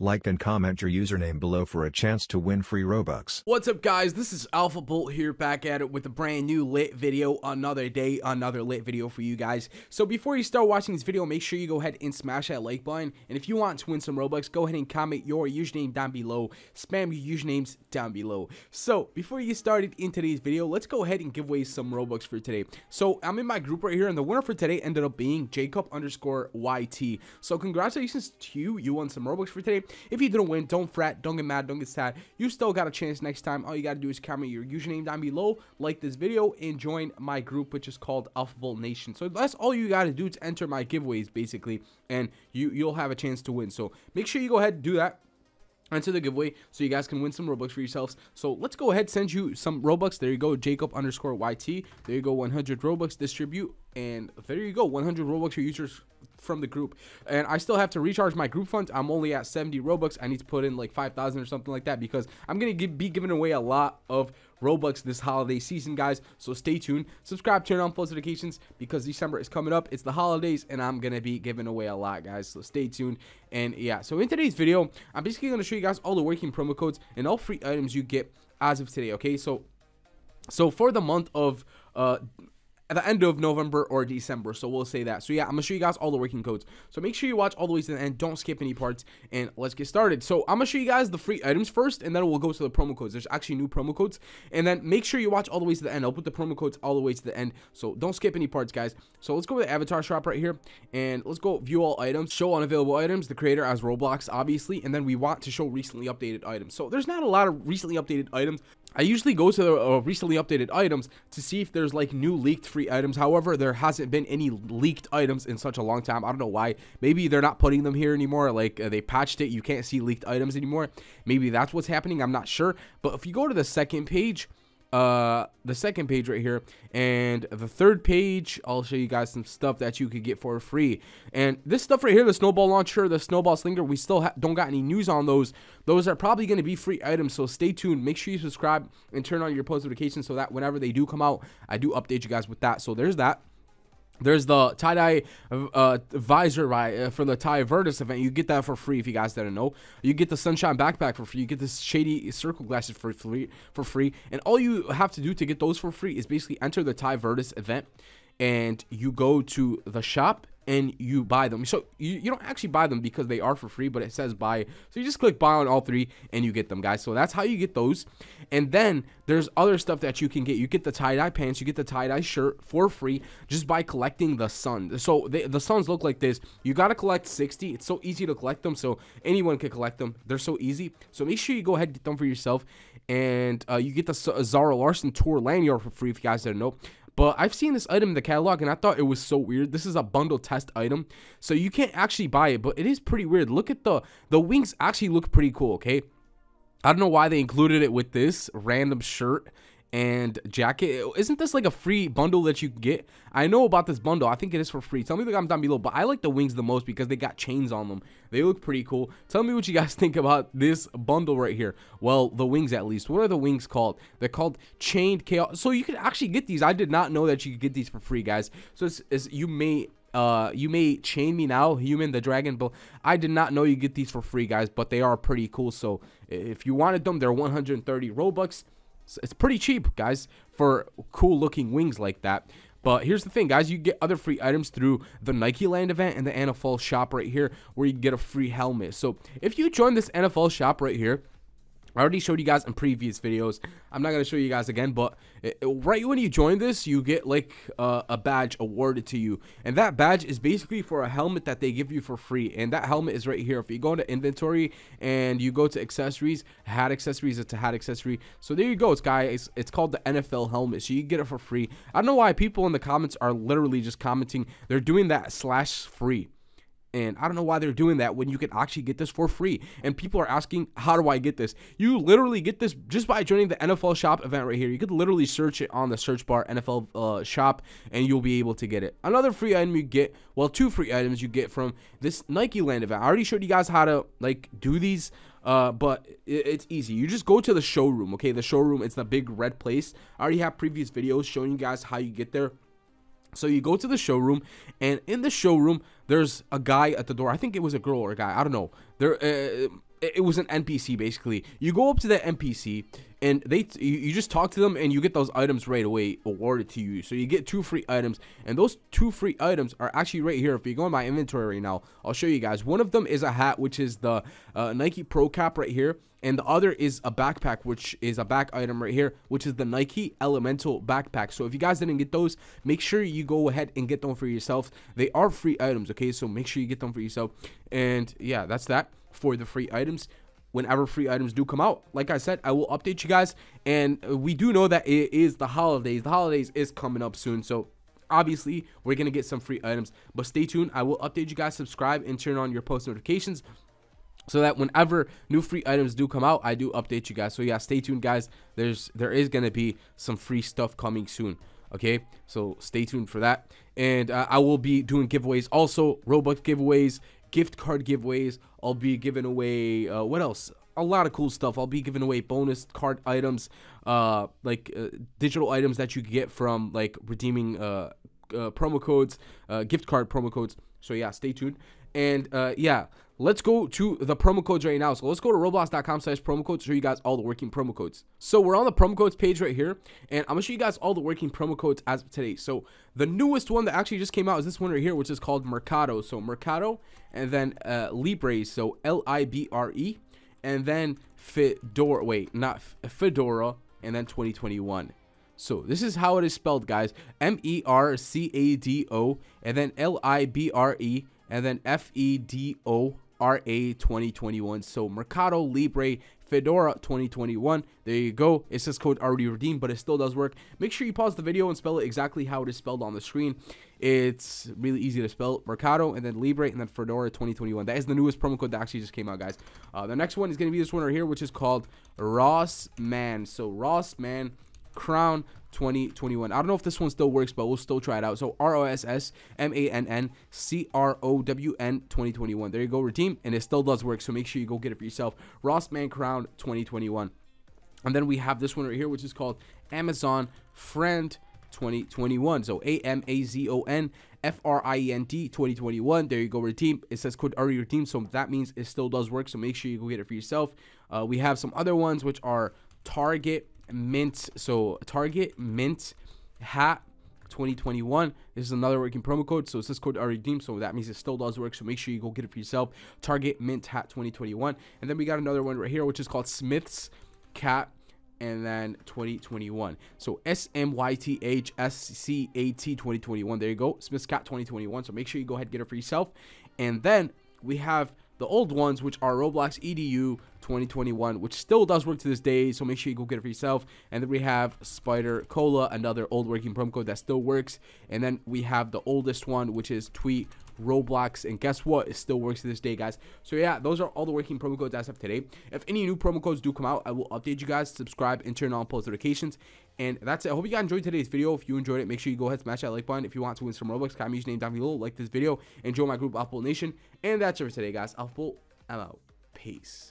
Like and comment your username below for a chance to win free Robux. What's up guys, this is Alpha Bolt here back at it with a brand new lit video, another day, another lit video for you guys. So before you start watching this video, make sure you go ahead and smash that like button, and if you want to win some Robux, go ahead and comment your username down below, spam your usernames down below. So before you get started in today's video, let's go ahead and give away some Robux for today. So I'm in my group right here, and the winner for today ended up being Jacob underscore YT. So congratulations to you, you won some Robux for today. If you didn't win, don't fret, don't get mad, don't get sad. You still got a chance next time. All you got to do is comment your username down below, like this video, and join my group, which is called Alpha Nation. So that's all you got to do to enter my giveaways, basically, and you, you'll have a chance to win. So make sure you go ahead and do that enter the giveaway so you guys can win some robux for yourselves so let's go ahead send you some robux there you go jacob underscore yt there you go 100 robux distribute and there you go 100 robux for users from the group. And I still have to recharge my group funds. I'm only at 70 Robux. I need to put in like 5,000 or something like that because I'm going to be giving away a lot of Robux this holiday season, guys. So stay tuned. Subscribe, turn on post notifications because December is coming up. It's the holidays, and I'm going to be giving away a lot, guys. So stay tuned. And yeah, so in today's video, I'm basically going to show you guys all the working promo codes and all free items you get as of today, okay? So, so for the month of uh, at the end of November or December. So we'll say that. So yeah, I'm gonna show you guys all the working codes. So make sure you watch all the way to the end. Don't skip any parts. And let's get started. So I'm gonna show you guys the free items first, and then we'll go to the promo codes. There's actually new promo codes. And then make sure you watch all the way to the end. I'll put the promo codes all the way to the end. So don't skip any parts, guys. So let's go to the avatar shop right here, and let's go view all items, show unavailable items, the creator as Roblox, obviously, and then we want to show recently updated items. So there's not a lot of recently updated items. I usually go to the uh, recently updated items to see if there's like new leaked free items. However, there hasn't been any leaked items in such a long time. I don't know why. Maybe they're not putting them here anymore. Like uh, they patched it. You can't see leaked items anymore. Maybe that's what's happening. I'm not sure. But if you go to the second page, uh, the second page right here. And the third page, I'll show you guys some stuff that you could get for free. And this stuff right here, the snowball launcher, the snowball slinger, we still don't got any news on those. Those are probably going to be free items, so stay tuned. Make sure you subscribe and turn on your post notifications so that whenever they do come out, I do update you guys with that. So there's that. There's the tie dye uh, visor right uh, for the Tie Vertus event. You get that for free if you guys didn't know. You get the sunshine backpack for free. You get this shady circle glasses for free. For free, and all you have to do to get those for free is basically enter the Tie Vertus event, and you go to the shop and you buy them. So you, you don't actually buy them because they are for free, but it says buy. So you just click buy on all three and you get them, guys. So that's how you get those. And then there's other stuff that you can get. You get the tie-dye pants, you get the tie-dye shirt for free just by collecting the sun. So they, the suns look like this. You got to collect 60. It's so easy to collect them. So anyone can collect them. They're so easy. So make sure you go ahead and get them for yourself. And uh, you get the Zara Larson tour lanyard for free if you guys didn't know. But I've seen this item in the catalog and I thought it was so weird. This is a bundle test item. So you can't actually buy it, but it is pretty weird. Look at the, the wings actually look pretty cool, okay? I don't know why they included it with this random shirt and jacket. Isn't this like a free bundle that you get? I know about this bundle. I think it is for free. Tell me the comments down below, but I like the wings the most because they got chains on them. They look pretty cool. Tell me what you guys think about this bundle right here. Well, the wings at least. What are the wings called? They're called chained chaos. So you can actually get these. I did not know that you could get these for free, guys. So it's, it's you may uh, you may chain me now, human the dragon, but I did not know you get these for free, guys, but they are pretty cool. So if you wanted them, they're 130 Robux it's pretty cheap, guys, for cool looking wings like that. But here's the thing, guys. You get other free items through the Nike Land event and the NFL shop right here where you get a free helmet. So if you join this NFL shop right here, I already showed you guys in previous videos. I'm not going to show you guys again, but it, it, right when you join this, you get like uh, a badge awarded to you. And that badge is basically for a helmet that they give you for free. And that helmet is right here. If you go into inventory and you go to accessories, hat accessories, it's a hat accessory. So there you go, it's guys. It's, it's called the NFL helmet. So you get it for free. I don't know why people in the comments are literally just commenting. They're doing that slash free. And I don't know why they're doing that when you can actually get this for free. And people are asking, how do I get this? You literally get this just by joining the NFL shop event right here. You could literally search it on the search bar NFL uh, shop and you'll be able to get it. Another free item you get, well, two free items you get from this Nike Land event. I already showed you guys how to like do these. Uh, but it, it's easy. You just go to the showroom, okay? The showroom, it's the big red place. I already have previous videos showing you guys how you get there. So you go to the showroom, and in the showroom, there's a guy at the door. I think it was a girl or a guy. I don't know. There, uh, it was an NPC basically. You go up to that NPC and they you just talk to them and you get those items right away awarded to you. So you get two free items and those two free items are actually right here. If you go in my inventory right now, I'll show you guys. One of them is a hat which is the uh, Nike Pro Cap right here and the other is a backpack which is a back item right here which is the nike elemental backpack so if you guys didn't get those make sure you go ahead and get them for yourself they are free items okay so make sure you get them for yourself and yeah that's that for the free items whenever free items do come out. Like I said, I will update you guys. And we do know that it is the holidays. The holidays is coming up soon. So obviously, we're going to get some free items. But stay tuned. I will update you guys. Subscribe and turn on your post notifications so that whenever new free items do come out i do update you guys so yeah stay tuned guys there's there is gonna be some free stuff coming soon okay so stay tuned for that and uh, i will be doing giveaways also robux giveaways gift card giveaways. I'll be giving away, uh, what else? A lot of cool stuff. I'll be giving away bonus card items, uh, like uh, digital items that you get from like redeeming uh, uh promo codes, uh, gift card promo codes. So yeah, stay tuned. And uh, yeah, let's go to the promo codes right now. So let's go to roblox.com slash promo codes to show you guys all the working promo codes. So we're on the promo codes page right here, and I'm gonna show you guys all the working promo codes as of today. So the newest one that actually just came out is this one right here, which is called Mercado. So Mercado, and then uh, Libre, so L-I-B-R-E, and then Fedora, wait, not Fedora, and then 2021. So this is how it is spelled, guys. M-E-R-C-A-D-O, and then L-I-B-R-E, and then Fedora 2021. So Mercado Libre Fedora 2021. There you go. It says code already redeemed, but it still does work. Make sure you pause the video and spell it exactly how it is spelled on the screen. It's really easy to spell Mercado and then Libre and then Fedora 2021. That is the newest promo code that actually just came out, guys. Uh, the next one is going to be this one right here, which is called Ross Man. So Ross Man Crown 2021. I don't know if this one still works, but we'll still try it out. So R O S S M A N N C R O W N 2021. There you go, Redeem, and it still does work. So make sure you go get it for yourself. Ross Man Crown 2021. And then we have this one right here, which is called Amazon Friend 2021. So A M A Z O N F R I E N D 2021. There you go, redeem. It says could are your so that means it still does work. So make sure you go get it for yourself. Uh, we have some other ones which are Target mint so target mint hat 2021 this is another working promo code so it's this code already redeemed so that means it still does work so make sure you go get it for yourself target mint hat 2021 and then we got another one right here which is called smith's cat and then 2021 so s-m-y-t-h-s-c-a-t 2021 there you go smith's cat 2021 so make sure you go ahead get it for yourself and then we have the old ones, which are Roblox EDU 2021, which still does work to this day, so make sure you go get it for yourself. And then we have Spider Cola, another old working promo code that still works. And then we have the oldest one, which is Tweet Roblox. And guess what? It still works to this day, guys. So yeah, those are all the working promo codes as of today. If any new promo codes do come out, I will update you guys. Subscribe and turn on post notifications. And that's it. I hope you guys enjoyed today's video. If you enjoyed it, make sure you go ahead and smash that like button. If you want to win some Robux, comment username down below. Like this video and join my group, Alpha Nation. And that's it for today, guys. Alpha, I'm out. Peace.